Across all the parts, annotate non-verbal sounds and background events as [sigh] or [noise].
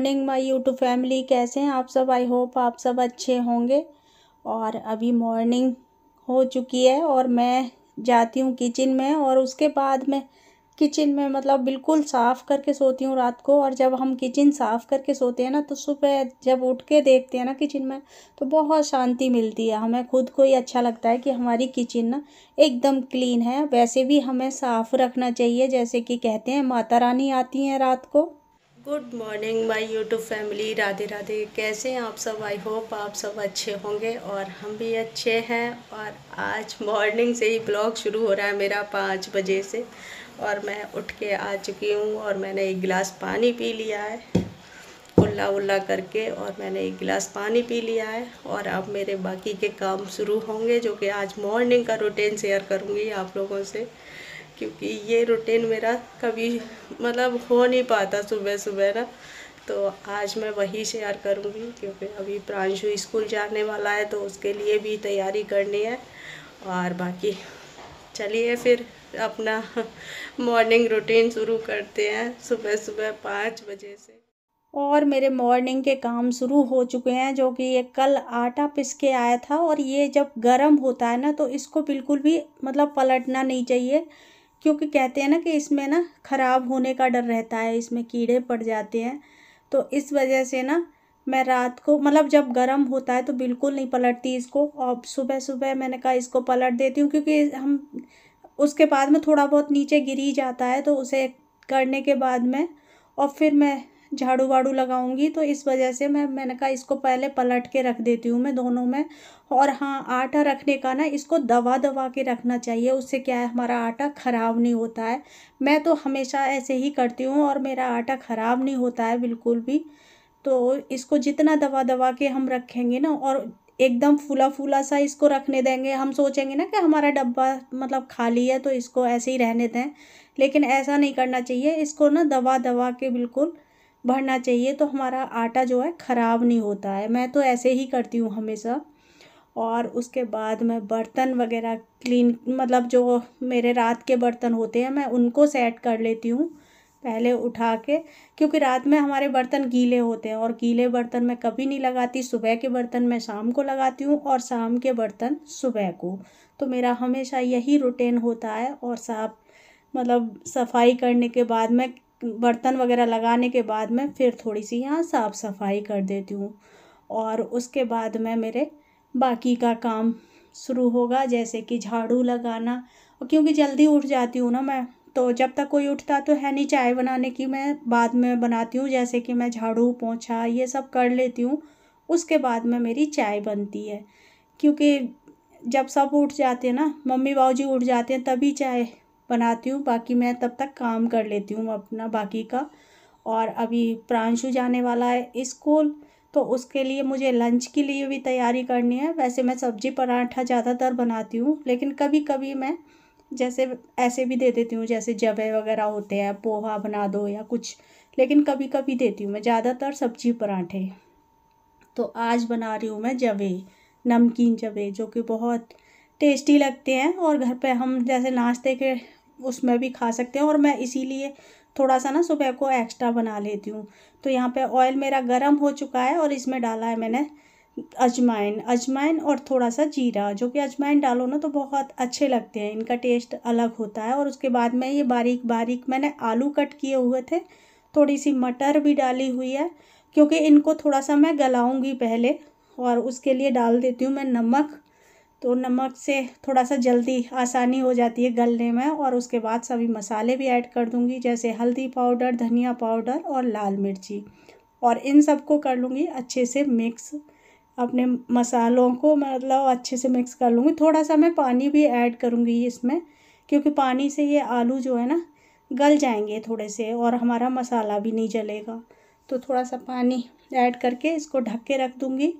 morning my YouTube family कैसे हैं आप सब आई होप आप सब अच्छे होंगे और अभी मॉर्निंग हो चुकी है और मैं जाती हूँ किचन में और उसके बाद मैं किचन में मतलब बिल्कुल साफ़ करके सोती हूँ रात को और जब हम किचन साफ़ करके सोते हैं ना तो सुबह जब उठ के देखते हैं ना किचन में तो बहुत शांति मिलती है हमें खुद को ही अच्छा लगता है कि हमारी किचन ना एकदम क्लीन है वैसे भी हमें साफ़ रखना चाहिए जैसे कि कहते हैं माता रानी आती हैं रात को good morning my YouTube family Radhe Radhe कैसे हैं आप सब आई होप आप सब अच्छे होंगे और हम भी अच्छे हैं और आज मॉर्निंग से ही ब्लॉग शुरू हो रहा है मेरा पाँच बजे से और मैं उठ के आ चुकी हूँ और मैंने एक गिलास पानी पी लिया है उल्ला उल्ला करके और मैंने एक गिलास पानी पी लिया है और अब मेरे बाकी के काम शुरू होंगे जो कि आज मॉर्निंग का रूटीन शेयर करूँगी आप लोगों से क्योंकि ये रूटीन मेरा कभी मतलब हो नहीं पाता सुबह सुबह ना तो आज मैं वही शेयर करूँगी क्योंकि अभी प्रांशु स्कूल जाने वाला है तो उसके लिए भी तैयारी करनी है और बाकी चलिए फिर अपना मॉर्निंग रूटीन शुरू करते हैं सुबह सुबह पाँच बजे से और मेरे मॉर्निंग के काम शुरू हो चुके हैं जो कि ये कल आटा पिस के आया था और ये जब गर्म होता है ना तो इसको बिल्कुल भी मतलब पलटना नहीं चाहिए क्योंकि कहते हैं ना कि इसमें ना ख़राब होने का डर रहता है इसमें कीड़े पड़ जाते हैं तो इस वजह से ना मैं रात को मतलब जब गर्म होता है तो बिल्कुल नहीं पलटती इसको और सुबह सुबह मैंने कहा इसको पलट देती हूँ क्योंकि हम उसके बाद में थोड़ा बहुत नीचे गिर ही जाता है तो उसे करने के बाद में और फिर मैं झाड़ू वाड़ू लगाऊंगी तो इस वजह से मैं मैंने कहा इसको पहले पलट के रख देती हूँ मैं दोनों में और हाँ आटा रखने का ना इसको दवा दबा के रखना चाहिए उससे क्या है हमारा आटा ख़राब नहीं होता है मैं तो हमेशा ऐसे ही करती हूँ और मेरा आटा ख़राब नहीं होता है बिल्कुल भी तो इसको जितना दवा दबा के हम रखेंगे ना और एकदम फूला फूला सा इसको रखने देंगे हम सोचेंगे ना कि हमारा डब्बा मतलब खाली है तो इसको ऐसे ही रहने दें लेकिन ऐसा नहीं करना चाहिए इसको ना दवा दवा के बिल्कुल भरना चाहिए तो हमारा आटा जो है ख़राब नहीं होता है मैं तो ऐसे ही करती हूँ हमेशा और उसके बाद मैं बर्तन वगैरह क्लीन मतलब जो मेरे रात के बर्तन होते हैं मैं उनको सेट कर लेती हूँ पहले उठा के क्योंकि रात में हमारे बर्तन गीले होते हैं और गीले बर्तन मैं कभी नहीं लगाती सुबह के बर्तन मैं शाम को लगाती हूँ और शाम के बर्तन सुबह को तो मेरा हमेशा यही रूटीन होता है और साफ मतलब सफाई करने के बाद मैं बर्तन वगैरह लगाने के बाद मैं फिर थोड़ी सी यहाँ साफ़ सफाई कर देती हूँ और उसके बाद में मेरे बाकी का काम शुरू होगा जैसे कि झाड़ू लगाना और क्योंकि जल्दी उठ जाती हूँ ना मैं तो जब तक कोई उठता तो है नहीं चाय बनाने की मैं बाद में बनाती हूँ जैसे कि मैं झाड़ू पोछा ये सब कर लेती हूँ उसके बाद में मेरी चाय बनती है क्योंकि जब सब उठ जाते हैं ना मम्मी बाबूजी उठ जाते हैं तभी चाय बनाती हूँ बाकी मैं तब तक काम कर लेती हूँ अपना बाकी का और अभी प्रांशु जाने वाला है स्कूल तो उसके लिए मुझे लंच के लिए भी तैयारी करनी है वैसे मैं सब्जी पराठा ज़्यादातर बनाती हूँ लेकिन कभी कभी मैं जैसे ऐसे भी दे देती हूँ जैसे जवे वगैरह होते हैं पोहा बना दो या कुछ लेकिन कभी कभी देती हूँ मैं ज़्यादातर सब्जी पराठे तो आज बना रही हूँ मैं जवे नमकीन जवे जो कि बहुत टेस्टी लगते हैं और घर पे हम जैसे नाश्ते के उसमें भी खा सकते हैं और मैं इसीलिए थोड़ा सा ना सुबह को एक्स्ट्रा बना लेती हूँ तो यहाँ पे ऑयल मेरा गर्म हो चुका है और इसमें डाला है मैंने अजमाइन अजमाइन और थोड़ा सा जीरा जो कि अजमाइन डालो ना तो बहुत अच्छे लगते हैं इनका टेस्ट अलग होता है और उसके बाद में ये बारीक बारीक मैंने आलू कट किए हुए थे थोड़ी सी मटर भी डाली हुई है क्योंकि इनको थोड़ा सा मैं गलाऊँगी पहले और उसके लिए डाल देती हूँ मैं नमक तो नमक से थोड़ा सा जल्दी आसानी हो जाती है गलने में और उसके बाद सभी मसाले भी ऐड कर दूँगी जैसे हल्दी पाउडर धनिया पाउडर और लाल मिर्ची और इन सबको कर लूँगी अच्छे से मिक्स अपने मसालों को मतलब अच्छे से मिक्स कर लूँगी थोड़ा सा मैं पानी भी ऐड करूँगी इसमें क्योंकि पानी से ये आलू जो है ना गल जाएंगे थोड़े से और हमारा मसाला भी नहीं जलेगा तो थोड़ा सा पानी ऐड करके इसको ढक के रख दूँगी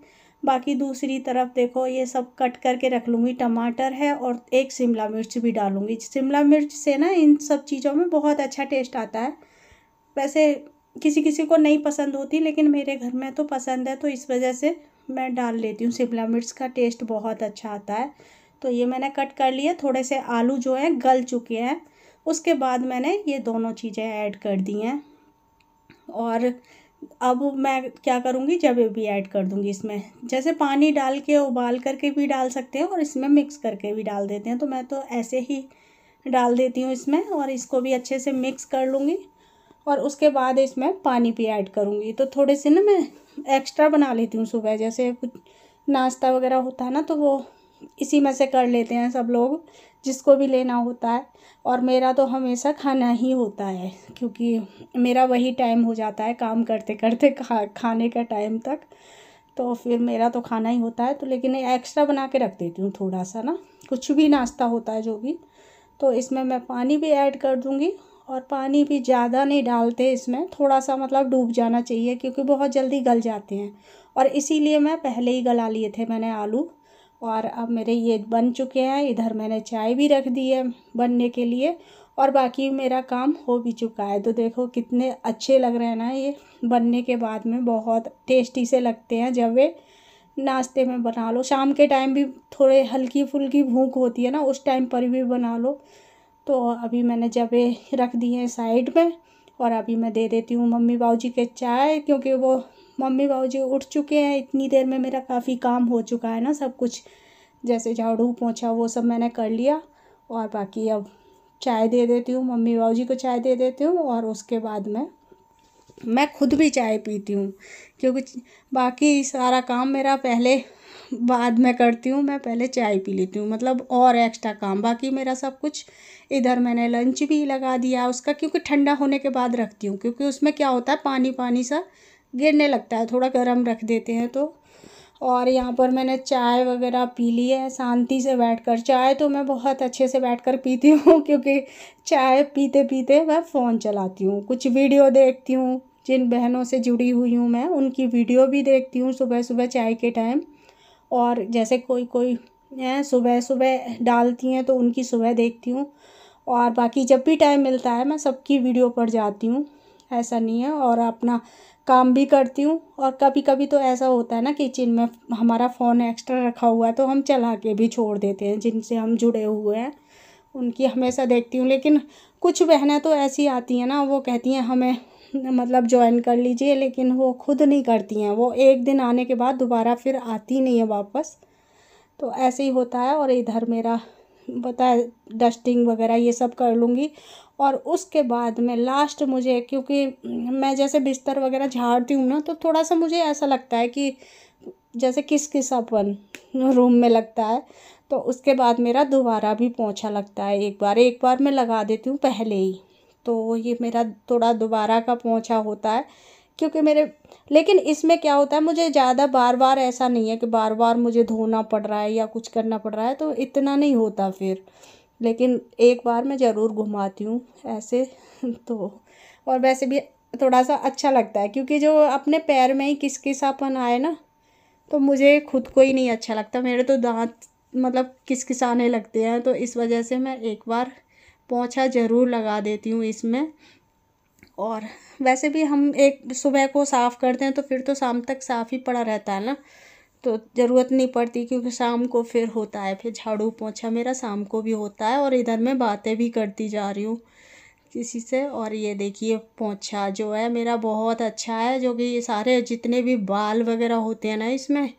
बाकी दूसरी तरफ देखो ये सब कट करके रख लूँगी टमाटर है और एक शिमला मिर्च भी डालूँगी शिमला मिर्च से ना इन सब चीज़ों में बहुत अच्छा टेस्ट आता है वैसे किसी किसी को नहीं पसंद होती लेकिन मेरे घर में तो पसंद है तो इस वजह से मैं डाल लेती हूँ शिमला मिर्च का टेस्ट बहुत अच्छा आता है तो ये मैंने कट कर लिया थोड़े से आलू जो हैं गल चुके हैं उसके बाद मैंने ये दोनों चीज़ें ऐड कर दी हैं और अब मैं क्या करूँगी जवे भी ऐड कर दूँगी इसमें जैसे पानी डाल के उबाल करके भी डाल सकते हैं और इसमें मिक्स करके भी डाल देते हैं तो मैं तो ऐसे ही डाल देती हूँ इसमें और इसको भी अच्छे से मिक्स कर लूँगी और उसके बाद इसमें पानी भी ऐड करूँगी तो थोड़े से ना मैं एक्स्ट्रा बना लेती हूँ सुबह जैसे कुछ नाश्ता वगैरह होता है ना तो वो इसी में से कर लेते हैं सब लोग जिसको भी लेना होता है और मेरा तो हमेशा खाना ही होता है क्योंकि मेरा वही टाइम हो जाता है काम करते करते खा खाने का टाइम तक तो फिर मेरा तो खाना ही होता है तो लेकिन एक्स्ट्रा बना के रख देती हूँ थोड़ा सा ना कुछ भी नाश्ता होता है जो भी तो इसमें मैं पानी भी ऐड कर दूँगी और पानी भी ज़्यादा नहीं डालते इसमें थोड़ा सा मतलब डूब जाना चाहिए क्योंकि बहुत जल्दी गल जाते हैं और इसीलिए मैं पहले ही गला लिए थे मैंने आलू और अब मेरे ये बन चुके हैं इधर मैंने चाय भी रख दी है बनने के लिए और बाकी मेरा काम हो भी चुका है तो देखो कितने अच्छे लग रहे हैं ना ये बनने के बाद में बहुत टेस्टी से लगते हैं जब वे नाश्ते में बना लो शाम के टाइम भी थोड़े हल्की फुल्की भूख होती है ना उस टाइम पर भी बना लो तो अभी मैंने जब रख दिए हैं साइड में और अभी मैं दे देती हूँ मम्मी बाबू के चाय क्योंकि वो मम्मी जी उठ चुके हैं इतनी देर में मेरा काफ़ी काम हो चुका है ना सब कुछ जैसे झाड़ू पोछा वो सब मैंने कर लिया और बाकी अब चाय दे देती हूँ मम्मी जी को चाय दे देती हूँ और उसके बाद मैं मैं खुद भी चाय पीती हूँ क्योंकि बाकी सारा काम मेरा पहले बाद में करती हूँ मैं पहले चाय पी लेती हूँ मतलब और एक्स्ट्रा काम बाकी मेरा सब कुछ इधर मैंने लंच भी लगा दिया उसका क्योंकि ठंडा होने के बाद रखती हूँ क्योंकि उसमें क्या होता है पानी पानी सा गिरने लगता है थोड़ा गर्म रख देते हैं तो और यहाँ पर मैंने चाय वगैरह पी ली है शांति से बैठकर चाय तो मैं बहुत अच्छे से बैठकर पीती हूँ [laughs] क्योंकि चाय पीते पीते मैं फ़ोन चलाती हूँ कुछ वीडियो देखती हूँ जिन बहनों से जुड़ी हुई हूँ मैं उनकी वीडियो भी देखती हूँ सुबह सुबह चाय के टाइम और जैसे कोई कोई है सुबह सुबह डालती हैं तो उनकी सुबह देखती हूँ और बाकी जब भी टाइम मिलता है मैं सबकी वीडियो पर जाती हूँ ऐसा नहीं है और अपना काम भी करती हूँ और कभी कभी तो ऐसा होता है ना किचन में हमारा फ़ोन एक्स्ट्रा रखा हुआ है तो हम चला के भी छोड़ देते हैं जिनसे हम जुड़े हुए हैं उनकी हमेशा देखती हूँ लेकिन कुछ बहनें तो ऐसी आती हैं ना वो कहती हैं हमें मतलब ज्वाइन कर लीजिए लेकिन वो खुद नहीं करती हैं वो एक दिन आने के बाद दोबारा फिर आती नहीं है वापस तो ऐसे ही होता है और इधर मेरा बता डस्टिंग वगैरह ये सब कर लूँगी और उसके बाद में लास्ट मुझे क्योंकि मैं जैसे बिस्तर वगैरह झाड़ती हूँ ना तो थोड़ा सा मुझे ऐसा लगता है कि जैसे किस किस अपन रूम में लगता है तो उसके बाद मेरा दोबारा भी पोछा लगता है एक बार एक बार मैं लगा देती हूँ पहले ही तो ये मेरा थोड़ा दोबारा का पोछा होता है क्योंकि मेरे लेकिन इसमें क्या होता है मुझे ज़्यादा बार बार ऐसा नहीं है कि बार बार मुझे धोना पड़ रहा है या कुछ करना पड़ रहा है तो इतना नहीं होता फिर लेकिन एक बार मैं ज़रूर घुमाती हूँ ऐसे [laughs] तो और वैसे भी थोड़ा सा अच्छा लगता है क्योंकि जो अपने पैर में ही किस किसापन आए ना तो मुझे खुद को ही नहीं अच्छा लगता मेरे तो दांत मतलब किस किस आने लगते हैं तो इस वजह से मैं एक बार पोछा ज़रूर लगा देती हूँ इसमें और वैसे भी हम एक सुबह को साफ़ करते हैं तो फिर तो शाम तक साफ़ ही पड़ा रहता है ना तो ज़रूरत नहीं पड़ती क्योंकि शाम को फिर होता है फिर झाड़ू पोछा मेरा शाम को भी होता है और इधर मैं बातें भी करती जा रही हूँ किसी से और ये देखिए पोछा जो है मेरा बहुत अच्छा है जो कि ये सारे जितने भी बाल वगैरह होते हैं ना इसमें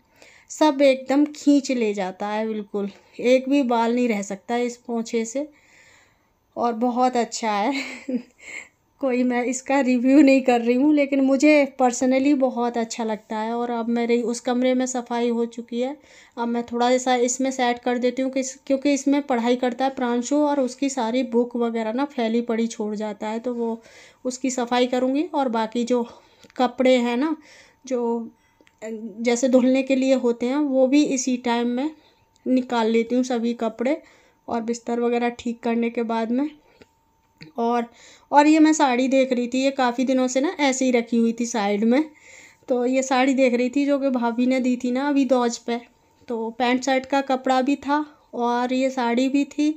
सब एकदम खींच ले जाता है बिल्कुल एक भी बाल नहीं रह सकता इस पोछे से और बहुत अच्छा है [laughs] कोई मैं इसका रिव्यू नहीं कर रही हूँ लेकिन मुझे पर्सनली बहुत अच्छा लगता है और अब मेरी उस कमरे में सफाई हो चुकी है अब मैं थोड़ा सा इसमें सेट कर देती हूँ कि क्योंकि इसमें पढ़ाई करता है प्रांशु और उसकी सारी बुक वगैरह ना फैली पड़ी छोड़ जाता है तो वो उसकी सफाई करूँगी और बाकी जो कपड़े हैं ना जो जैसे धुलने के लिए होते हैं वो भी इसी टाइम में निकाल लेती हूँ सभी कपड़े और बिस्तर वगैरह ठीक करने के बाद में और और ये मैं साड़ी देख रही थी ये काफ़ी दिनों से ना ऐसे ही रखी हुई थी साइड में तो ये साड़ी देख रही थी जो कि भाभी ने दी थी ना अभी दौज पे तो पैंट शर्ट का कपड़ा भी था और ये साड़ी भी थी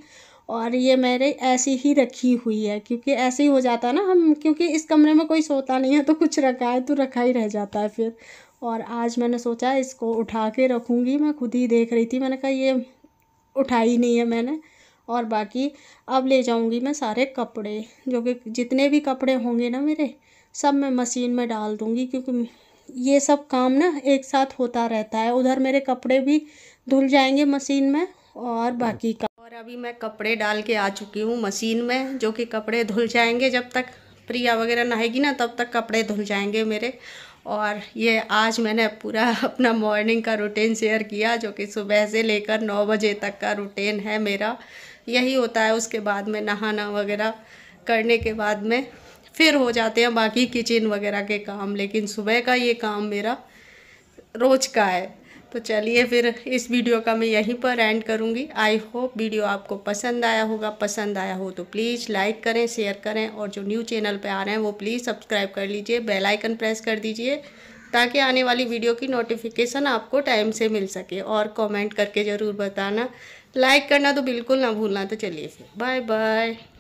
और ये मेरे ऐसी ही रखी हुई है क्योंकि ऐसे ही हो जाता है ना हम क्योंकि इस कमरे में कोई सोता नहीं है तो कुछ रखा है तो रखा ही रह जाता है फिर और आज मैंने सोचा इसको उठा के रखूँगी मैं खुद ही देख रही थी मैंने कहा ये उठाई नहीं है मैंने और बाकी अब ले जाऊँगी मैं सारे कपड़े जो कि जितने भी कपड़े होंगे ना मेरे सब मैं मशीन में डाल दूंगी क्योंकि ये सब काम ना एक साथ होता रहता है उधर मेरे कपड़े भी धुल जाएंगे मशीन में और बाकी का और अभी मैं कपड़े डाल के आ चुकी हूँ मशीन में जो कि कपड़े धुल जाएंगे जब तक प्रिया वगैरह नहाएगी ना तब तक कपड़े धुल जाएंगे मेरे और ये आज मैंने पूरा [laughs] अपना मॉर्निंग का रूटीन शेयर किया जो कि सुबह से लेकर नौ बजे तक का रूटीन है मेरा यही होता है उसके बाद में नहाना वगैरह करने के बाद में फिर हो जाते हैं बाकी किचन वगैरह के काम लेकिन सुबह का ये काम मेरा रोज का है तो चलिए फिर इस वीडियो का मैं यहीं पर एंड करूँगी आई होप वीडियो आपको पसंद आया होगा पसंद आया हो तो प्लीज़ लाइक करें शेयर करें और जो न्यू चैनल पे आ रहे हैं वो प्लीज़ सब्सक्राइब कर लीजिए बेल आइकन प्रेस कर दीजिए ताकि आने वाली वीडियो की नोटिफिकेशन आपको टाइम से मिल सके और कमेंट करके ज़रूर बताना लाइक करना तो बिल्कुल ना भूलना तो चलिए बाय बाय